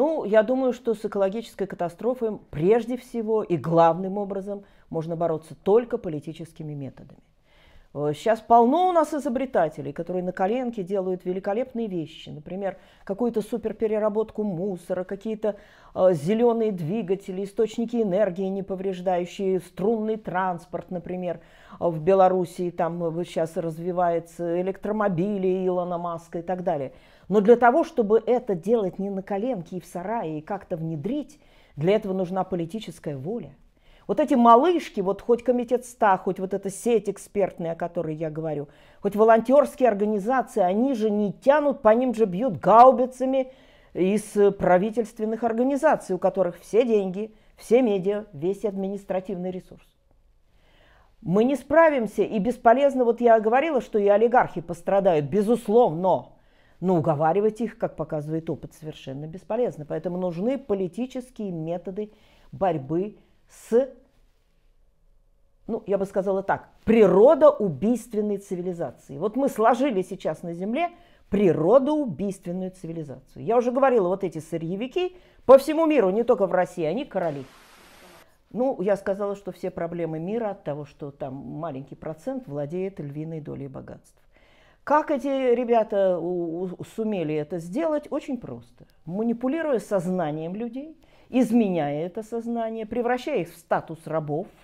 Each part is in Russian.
Ну, я думаю, что с экологической катастрофой прежде всего и главным образом можно бороться только политическими методами. Сейчас э, полно у нас изобретателей, которые на коленке делают великолепные вещи. Например, какую-то суперпереработку мусора, какие-то э, зеленые двигатели, источники энергии не повреждающие, струнный транспорт, например. Э, в Белоруссии там сейчас развивается электромобили Илона Маска и так далее. Но для того, чтобы это делать не на коленке и в сарае, и как-то внедрить, для этого нужна политическая воля. Вот эти малышки, вот хоть комитет ста, хоть вот эта сеть экспертная, о которой я говорю, хоть волонтерские организации, они же не тянут, по ним же бьют гаубицами из правительственных организаций, у которых все деньги, все медиа, весь административный ресурс. Мы не справимся, и бесполезно, вот я говорила, что и олигархи пострадают, безусловно, но уговаривать их, как показывает опыт, совершенно бесполезно. Поэтому нужны политические методы борьбы с ну, я бы сказала так, природа убийственной цивилизации. Вот мы сложили сейчас на Земле природу убийственную цивилизацию. Я уже говорила, вот эти сырьевики по всему миру, не только в России, они короли. Ну, я сказала, что все проблемы мира от того, что там маленький процент владеет львиной долей богатств. Как эти ребята сумели это сделать? Очень просто. Манипулируя сознанием людей, изменяя это сознание, превращая их в статус рабов –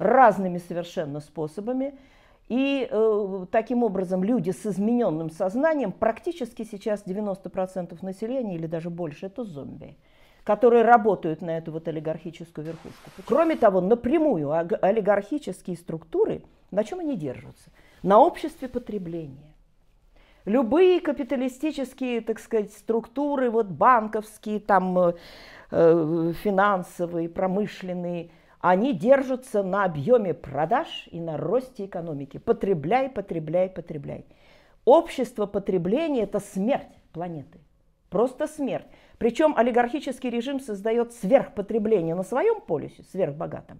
разными совершенно способами. И э, таким образом люди с измененным сознанием, практически сейчас 90% населения или даже больше, это зомби, которые работают на эту вот олигархическую верхушку. Кроме того, напрямую олигархические структуры, на чем они держатся? На обществе потребления. Любые капиталистические, так сказать, структуры, вот банковские, там э, э финансовые, промышленные – они держатся на объеме продаж и на росте экономики. Потребляй, потребляй, потребляй. Общество потребления – это смерть планеты. Просто смерть. Причем олигархический режим создает сверхпотребление на своем полюсе, сверхбогатом,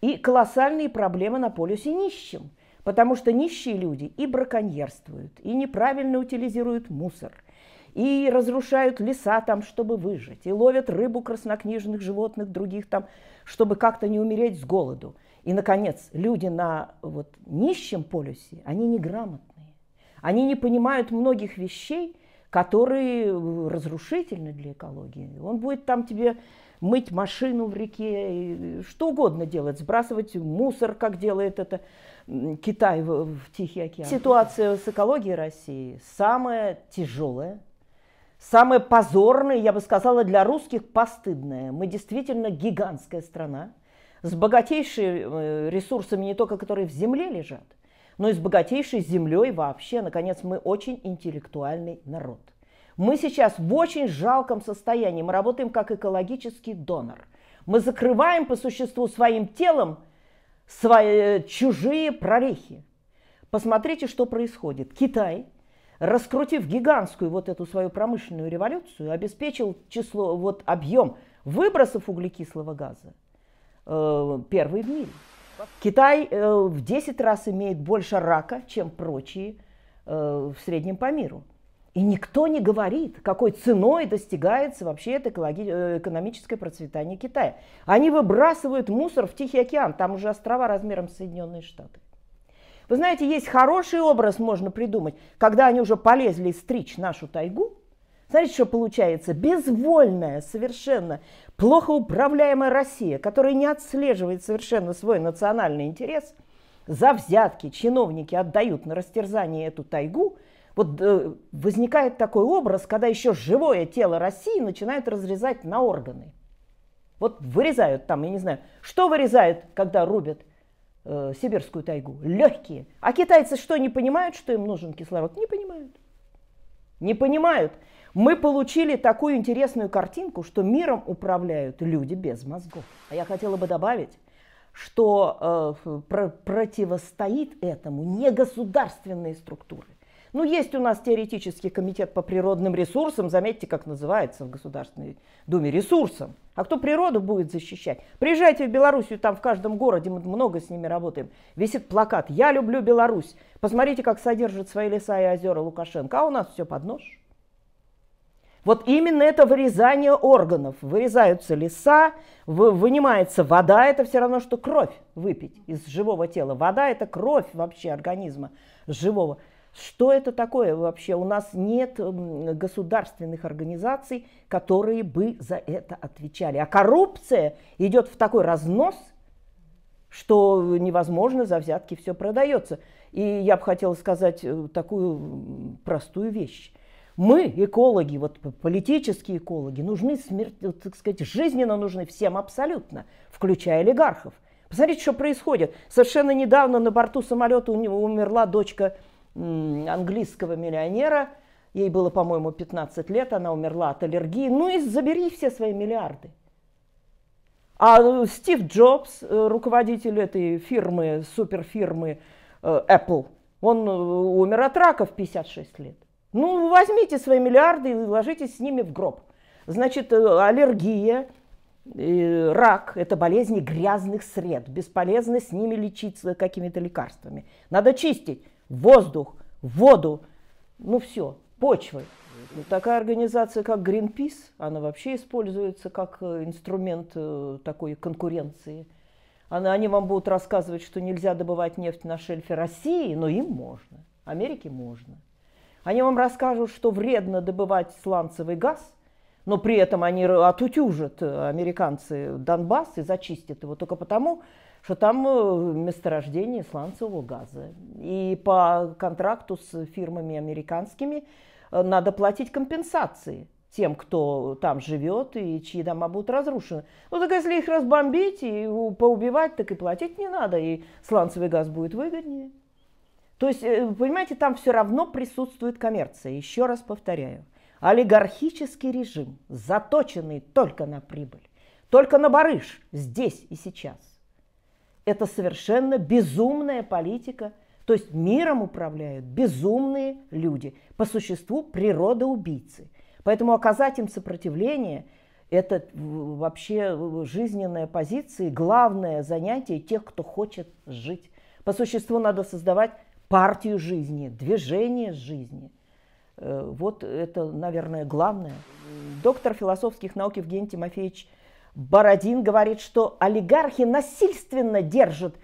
и колоссальные проблемы на полюсе нищим, потому что нищие люди и браконьерствуют, и неправильно утилизируют мусор, и разрушают леса там, чтобы выжить, и ловят рыбу краснокнижных животных других там, чтобы как-то не умереть с голоду. И, наконец, люди на вот нищем полюсе, они неграмотные, они не понимают многих вещей, которые э, разрушительны для экологии. Он будет там тебе мыть машину в реке, э, что угодно делать, сбрасывать мусор, как делает это Китай в, в Тихий океан. Ситуация с экологией России самая тяжелая самое позорное, я бы сказала, для русских постыдное. Мы действительно гигантская страна с богатейшими э, ресурсами не только которые в земле лежат, но и с богатейшей землей вообще. Наконец, мы очень интеллектуальный народ. Мы сейчас в очень жалком состоянии. Мы работаем как экологический донор. Мы закрываем по существу своим телом свои, э, чужие прорехи. Посмотрите, что происходит. Китай – раскрутив гигантскую вот эту свою промышленную революцию, обеспечил число, вот объем выбросов углекислого газа э, первый в мире. Китай э, в 10 раз имеет больше рака, чем прочие э, в среднем по миру. И никто не говорит, какой ценой достигается вообще это экологи- э, экономическое процветание Китая. Они выбрасывают мусор в Тихий океан, там уже острова размером с Соединенные Штаты. Вы знаете, есть хороший образ, можно придумать, когда они уже полезли стричь нашу тайгу. Знаете, что получается? Безвольная, совершенно плохо управляемая Россия, которая не отслеживает совершенно свой национальный интерес, за взятки чиновники отдают на растерзание эту тайгу, вот э, возникает такой образ, когда еще живое тело России начинают разрезать на органы. Вот вырезают там, я не знаю, что вырезают, когда рубят – э, сибирскую тайгу. Легкие. А китайцы что, не понимают, что им нужен кислород? Не понимают. Не понимают. Мы получили такую интересную картинку, что миром управляют люди без мозгов. А я хотела бы добавить, что э, про противостоит этому не государственные структуры, ну, есть у нас теоретический комитет по природным ресурсам, заметьте, как называется в Государственной Думе, ресурсом. А кто природу будет защищать? Приезжайте в Белоруссию, там в каждом городе мы много с ними работаем. Висит плакат «Я люблю Беларусь». Посмотрите, как содержит свои леса и озера Лукашенко, а у нас все под нож. Вот именно это вырезание органов. Вырезаются леса, вынимается вода, это все равно, что кровь выпить из живого тела. Вода – это кровь вообще организма живого. Что это такое вообще? У нас нет государственных организаций, которые бы за это отвечали. А коррупция идет в такой разнос, что невозможно, за взятки все продается. И я бы хотела сказать э, такую простую вещь. Мы, экологи, вот политические экологи, нужны, так сказать, жизненно нужны всем абсолютно, включая олигархов. Посмотрите, что происходит. Совершенно недавно на борту самолета умерла дочка английского миллионера. Ей было, по-моему, 15 лет, она умерла от аллергии. Ну и забери все свои миллиарды. А э, Стив Джобс, э, руководитель этой фирмы, суперфирмы э, Apple, он умер от рака в 56 лет. Ну, возьмите свои миллиарды и ложитесь с ними в гроб. Значит, аллергия, рак – это болезни грязных сред. Бесполезно с ними лечиться какими-то лекарствами. Надо чистить воздух, воду, ну все, почвой. Ну, такая организация, как Greenpeace, она вообще используется как э, инструмент э, такой конкуренции. они вам будут рассказывать, что нельзя добывать нефть на шельфе России, но им можно, Америке можно. Они вам расскажут, что вредно добывать сланцевый газ, но при этом они отутюжат э, американцы Донбасс и зачистят его только потому, что там э, месторождение сланцевого газа. И по контракту с фирмами американскими э, надо платить компенсации тем, кто там живет и чьи дома будут разрушены. Ну так если их разбомбить и поубивать, так и платить не надо, и сланцевый газ будет выгоднее. То есть, э, понимаете, там все равно присутствует коммерция, еще раз повторяю. Олигархический режим, заточенный только на прибыль, только на барыш, здесь и сейчас. Это совершенно безумная политика. То есть миром управляют безумные люди, по существу природа убийцы. Поэтому оказать им сопротивление – это вообще жизненная позиция главное занятие тех, кто хочет жить. По существу надо создавать партию жизни, движение жизни. Э, вот это, наверное, главное. Доктор философских наук Евгений Тимофеевич – Бородин говорит, что олигархи насильственно держат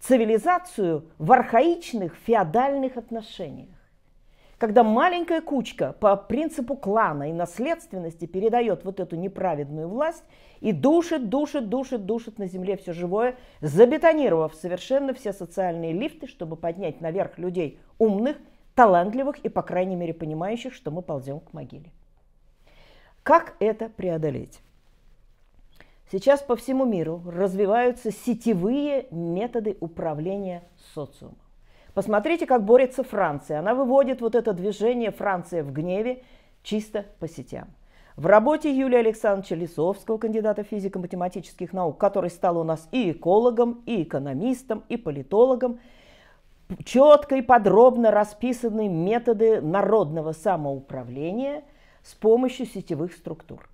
цивилизацию в архаичных феодальных отношениях. Когда маленькая кучка по принципу клана и наследственности передает вот эту неправедную власть и душит, душит, душит, душит на земле все живое, забетонировав совершенно все социальные лифты, чтобы поднять наверх людей умных, талантливых и, по крайней мере, понимающих, что мы ползем к могиле. Как это преодолеть? Сейчас по всему миру развиваются сетевые методы управления социумом. Посмотрите, как борется Франция. Она выводит вот это движение «Франция в гневе» чисто по сетям. В работе Юлия Александровича Лисовского, кандидата физико-математических наук, который стал у нас и экологом, и экономистом, и политологом, четко и подробно расписаны методы народного самоуправления с помощью сетевых структур.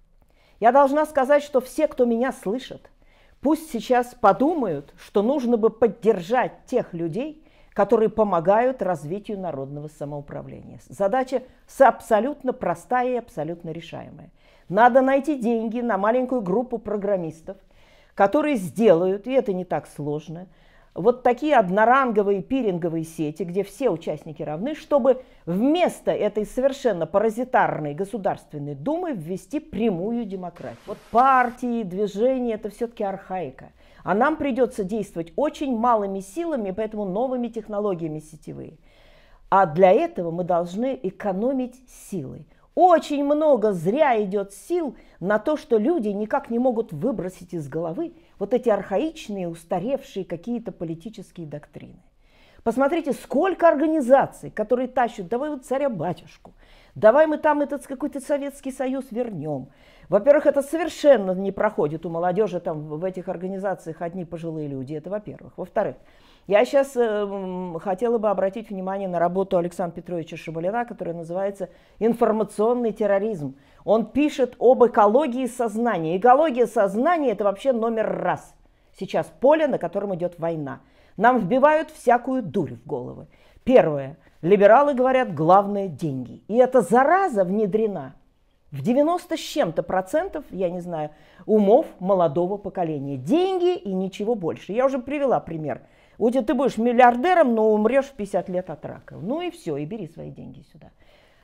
Я должна сказать, что все, кто меня слышит, пусть сейчас подумают, что нужно бы поддержать тех людей, которые помогают развитию народного самоуправления. Задача абсолютно простая и абсолютно решаемая. Надо найти деньги на маленькую группу программистов, которые сделают, и это не так сложно, вот такие одноранговые пиринговые сети, где все участники равны, чтобы вместо этой совершенно паразитарной Государственной Думы ввести прямую демократию. Вот партии, движения – это все-таки архаика. А нам придется действовать очень малыми силами, поэтому новыми технологиями сетевые. А для этого мы должны экономить силы. Очень много зря идет сил на то, что люди никак не могут выбросить из головы – вот эти архаичные, устаревшие какие-то политические доктрины. Посмотрите, сколько организаций, которые тащат, давай вот царя-батюшку, давай мы там этот какой-то Советский Союз вернем. Во-первых, это совершенно не проходит у молодежи, там в этих организациях одни пожилые люди, это во-первых. Во-вторых, я сейчас э, хотела бы обратить внимание на работу Александра Петровича Шабалина, которая называется «Информационный терроризм». Он пишет об экологии сознания. Экология сознания – это вообще номер раз. Сейчас поле, на котором идет война. Нам вбивают всякую дурь в головы. Первое. Либералы говорят, главное – деньги. И эта зараза внедрена в 90 с чем-то процентов, я не знаю, умов молодого поколения. Деньги и ничего больше. Я уже привела пример – вот ты будешь миллиардером, но умрешь в 50 лет от рака. Ну и все, и бери свои деньги сюда.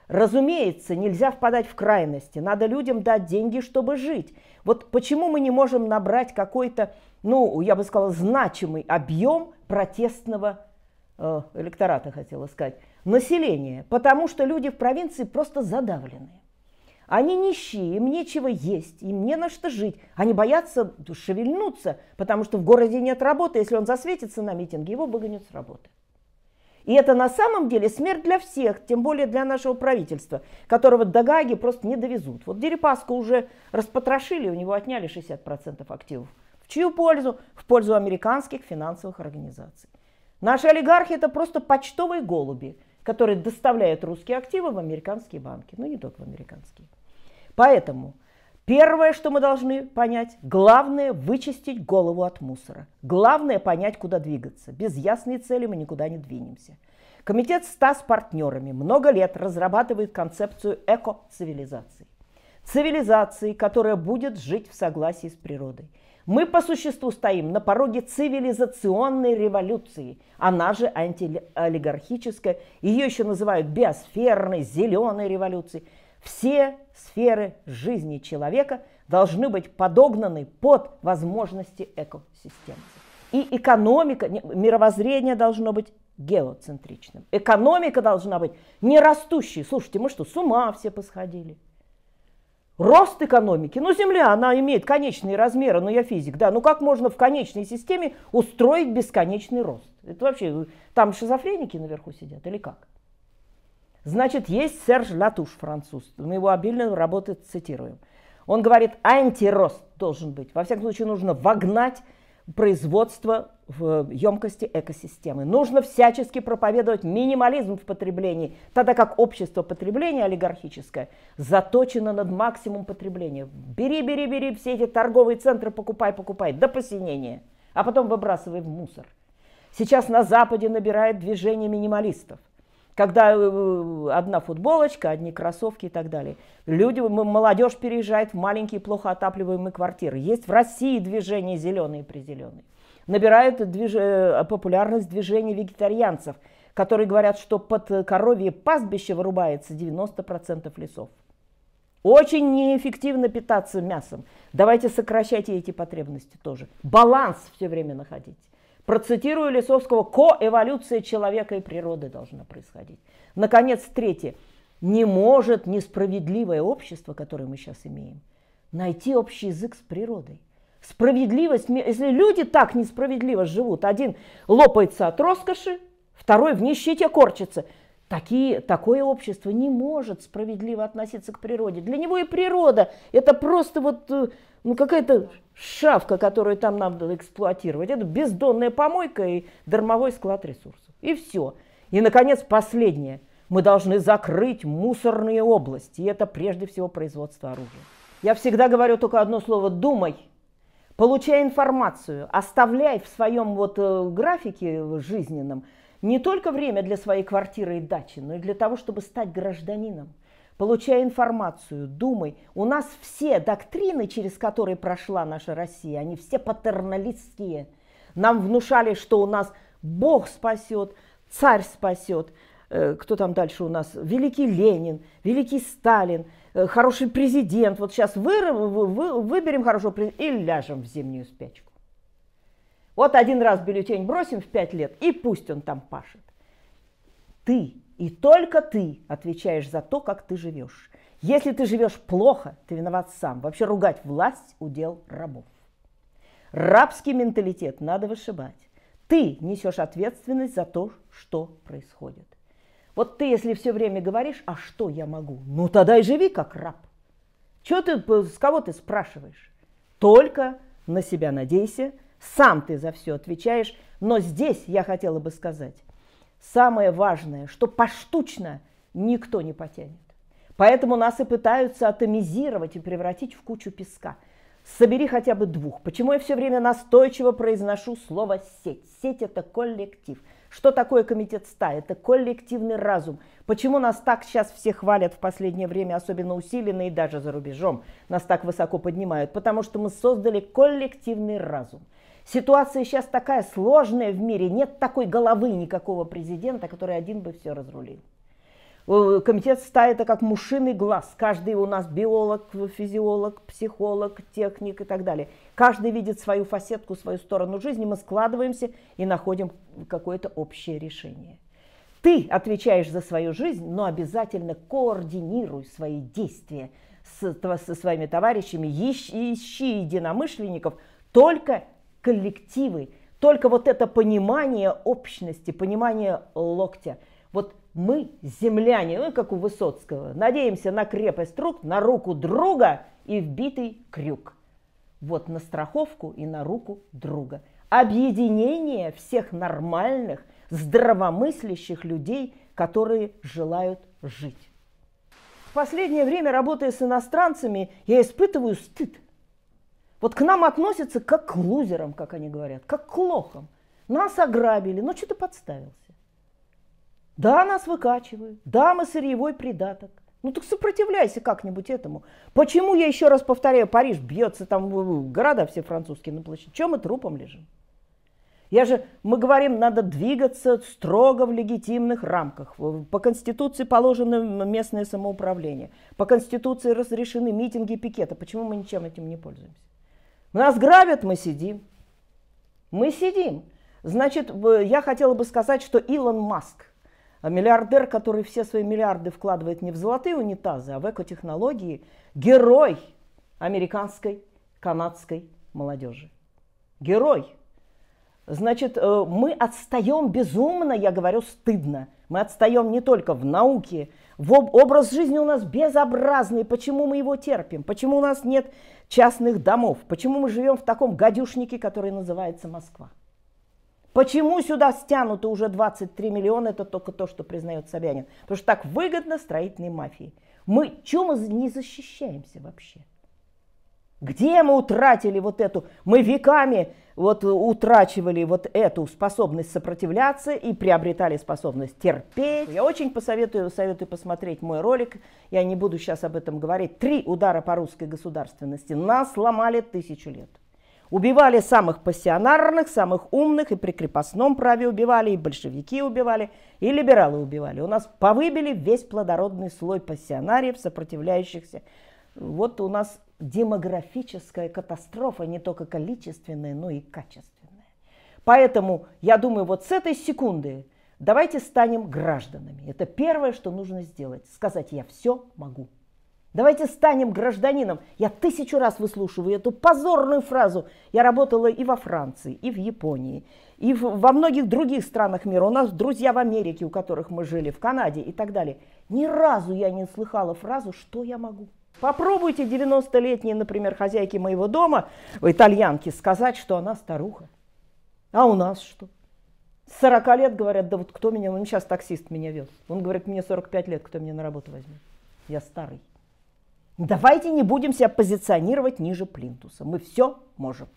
Разумеется, нельзя впадать в крайности. Надо людям дать деньги, чтобы жить. Вот почему мы не можем набрать какой-то, ну, я бы сказала, значимый объем протестного э, электората, хотела сказать, населения. Потому что люди в провинции просто задавленные. Они нищие, им нечего есть, им не на что жить. Они боятся шевельнуться, потому что в городе нет работы. Если он засветится на митинге, его выгонят с работы. И это на самом деле смерть для всех, тем более для нашего правительства, которого до Гаги просто не довезут. Вот Дерипаску уже распотрошили, у него отняли 60% активов. В чью пользу? В пользу американских финансовых организаций. Наши олигархи – это просто почтовые голуби, которые доставляют русские активы в американские банки. Ну, не только в американские. Поэтому первое, что мы должны понять, главное – вычистить голову от мусора. Главное – понять, куда двигаться. Без ясной цели мы никуда не двинемся. Комитет СТА с партнерами много лет разрабатывает концепцию эко-цивилизации. Цивилизации, которая будет жить в согласии с природой. Мы по существу стоим на пороге цивилизационной революции, она же антиолигархическая, ее еще называют биосферной, зеленой революцией – все сферы жизни человека должны быть подогнаны под возможности экосистемы. И экономика, мировоззрение должно быть геоцентричным. Экономика должна быть не растущей. Слушайте, мы что, с ума все посходили? Рост экономики. Ну, Земля, она имеет конечные размеры, но я физик, да. Ну, как можно в конечной системе устроить бесконечный рост? Это вообще, там шизофреники наверху сидят или как? Значит, есть Серж Латуш, француз. Мы его обильно работы цитируем. Он говорит, антирост должен быть. Во всяком случае, нужно вогнать производство в емкости экосистемы. Нужно всячески проповедовать минимализм в потреблении, тогда как общество потребления олигархическое заточено над максимум потребления. Бери, бери, бери все эти торговые центры, покупай, покупай, до посинения, а потом выбрасывай в мусор. Сейчас на Западе набирает движение минималистов когда э, одна футболочка, одни кроссовки и так далее. Люди, молодежь переезжает в маленькие, плохо отапливаемые квартиры. Есть в России движение «Зеленые при зеленые». Набирают движ... Э, популярность движение вегетарианцев, которые говорят, что под коровье пастбище вырубается 90% лесов. Очень неэффективно питаться мясом. Давайте сокращайте эти потребности тоже. Баланс все время находить. Процитирую Лисовского, коэволюция человека и природы должна происходить. Наконец, третье. Не может несправедливое общество, которое мы сейчас имеем, найти общий язык с природой. Справедливость, если люди так несправедливо живут, один лопается от роскоши, второй в нищете корчится. Такие, такое общество не может справедливо относиться к природе. Для него и природа – это просто вот э, ну, какая-то шавка, которую там надо эксплуатировать, это бездонная помойка и дармовой склад ресурсов. И все. И, наконец, последнее. Мы должны закрыть мусорные области. И это прежде всего производство оружия. Я всегда говорю только одно слово «думай», получай информацию, оставляй в своем вот э, графике жизненном не только время для своей квартиры и дачи, но и для того, чтобы стать гражданином получай информацию, думай. У нас все доктрины, через которые прошла наша Россия, они все патерналистские. Нам внушали, что у нас Бог спасет, царь спасет, э, кто там дальше у нас, великий Ленин, великий Сталин, э, хороший президент. Вот сейчас вы, вы, вы, выберем хорошего президента и ляжем в зимнюю спячку. Вот один раз бюллетень бросим в пять лет, и пусть он там пашет. Ты и только ты отвечаешь за то, как ты живешь. Если ты живешь плохо, ты виноват сам. Вообще ругать власть – удел рабов. Рабский менталитет надо вышибать. Ты несешь ответственность за то, что происходит. Вот ты, если все время говоришь, а что я могу? Ну тогда и живи как раб. Чего ты, э, с кого ты спрашиваешь? Только на себя надейся, сам ты за все отвечаешь. Но здесь я хотела бы сказать, самое важное, что поштучно никто не потянет. Поэтому нас и пытаются атомизировать и превратить в кучу песка. Собери хотя бы двух. Почему я все время настойчиво произношу слово «сеть»? Сеть – это коллектив. Что такое комитет ста? Это коллективный разум. Почему нас так сейчас все хвалят в последнее время, особенно усиленно и даже за рубежом? Нас так высоко поднимают, потому что мы создали коллективный разум – Ситуация сейчас такая сложная в мире, нет такой головы никакого президента, который один бы все разрулил. Комитет ста это как мушиный глаз. Каждый у нас биолог, физиолог, психолог, техник и так далее. Каждый видит свою фасетку, свою сторону жизни. Мы складываемся и находим какое-то общее решение. Ты отвечаешь за свою жизнь, но обязательно координируй свои действия с, со своими товарищами, ищи единомышленников только коллективы, только вот это понимание общности, понимание локтя. Вот мы, земляне, ну как у Высоцкого, надеемся на крепость рук, на руку друга и вбитый крюк. Вот на страховку и на руку друга. Объединение всех нормальных, здравомыслящих людей, которые желают жить. В последнее время, работая с иностранцами, я испытываю стыд – вот к нам относятся как к лузерам, как они говорят, как к лохам. Нас ограбили, но ну, что ты подставился. Да, нас выкачивают, да, мы сырьевой придаток. Ну так сопротивляйся как-нибудь этому. Почему, я еще раз повторяю, Париж бьется, там города все французские на площади. Чем мы трупом лежим? Я же, мы говорим, надо двигаться строго в легитимных рамках. По Конституции положено местное самоуправление. По Конституции разрешены митинги и пикеты. Почему мы ничем этим не пользуемся? Нас грабят, мы сидим. Мы сидим. Значит, я хотела бы сказать, что Илон Маск, миллиардер, который все свои миллиарды вкладывает не в золотые унитазы, а в экотехнологии, герой американской, канадской молодежи. Герой. Значит, э, мы отстаем безумно, я говорю, стыдно – мы отстаем не только в науке, в об, образ жизни у нас безобразный. Почему мы его терпим? Почему у нас нет частных домов? Почему мы живем в таком гадюшнике, который называется Москва? Почему сюда стянуто уже 23 миллиона? Это только то, что признает Собянин. Потому что так выгодно строительной мафии. Мы, чем мы не защищаемся вообще? Где мы утратили вот эту? Мы веками вот утрачивали вот эту способность сопротивляться и приобретали способность терпеть. Я очень посоветую, советую посмотреть мой ролик. Я не буду сейчас об этом говорить. Три удара по русской государственности нас ломали тысячу лет. Убивали самых пассионарных, самых умных, и при крепостном праве убивали, и большевики убивали, и либералы убивали. У нас повыбили весь плодородный слой пассионариев, сопротивляющихся. Вот у нас демографическая катастрофа, не только количественная, но и качественная. Поэтому я думаю, вот с этой секунды давайте станем гражданами. Это первое, что нужно сделать. Сказать, я все могу. Давайте станем гражданином. Я тысячу раз выслушиваю эту позорную фразу. Я работала и во Франции, и в Японии, и в, во многих других странах мира. У нас друзья в Америке, у которых мы жили, в Канаде и так далее. Ни разу я не слыхала фразу «что я могу?». Попробуйте 90-летней, например, хозяйке моего дома, в итальянке, сказать, что она старуха. А у нас что? С 40 лет говорят, да вот кто меня, он сейчас таксист меня вел. Он говорит, мне 45 лет, кто меня на работу возьмет? Я старый. Давайте не будем себя позиционировать ниже плинтуса. Мы все можем.